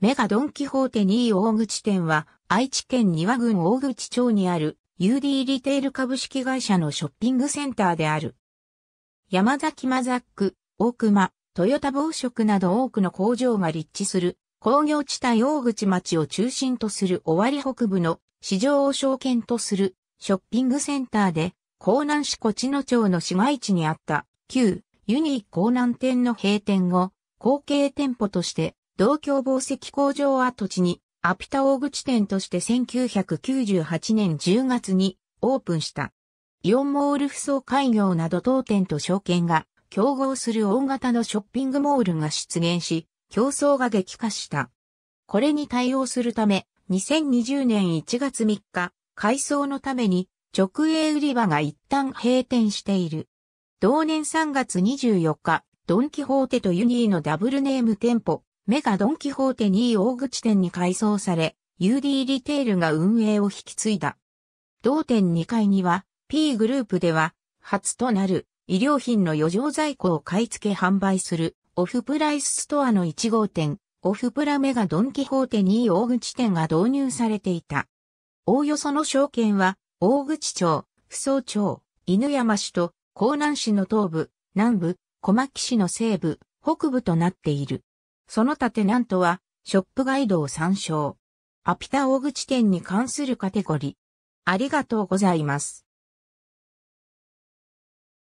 メガドンキホーテ2位大口店は、愛知県庭郡大口町にある UD リテール株式会社のショッピングセンターである。山崎マザック、大熊、豊田防食など多くの工場が立地する工業地帯大口町を中心とする尾張北部の市場を証券とするショッピングセンターで、江南市小地野町の市街地にあった旧ユニー江南店の閉店後、後継店舗として同郷宝石工場跡地に、アピタ大口店として1998年10月にオープンした。イオンモール不総開業など当店と証券が競合する大型のショッピングモールが出現し、競争が激化した。これに対応するため、2020年1月3日、改装のために直営売り場が一旦閉店している。同年3月24日、ドンキホーテとユニーのダブルネーム店舗、メガドンキホーテ2位大口店に改装され、UD リテールが運営を引き継いだ。同店2階には、P グループでは、初となる、医療品の余剰在庫を買い付け販売する、オフプライスストアの1号店、オフプラメガドンキホーテ2位大口店が導入されていた。おおよその証券は、大口町、扶桑町、犬山市と、江南市の東部、南部、小牧市の西部、北部となっている。その他テナントは、ショップガイドを参照。アピタ大口店に関するカテゴリー。ありがとうございます。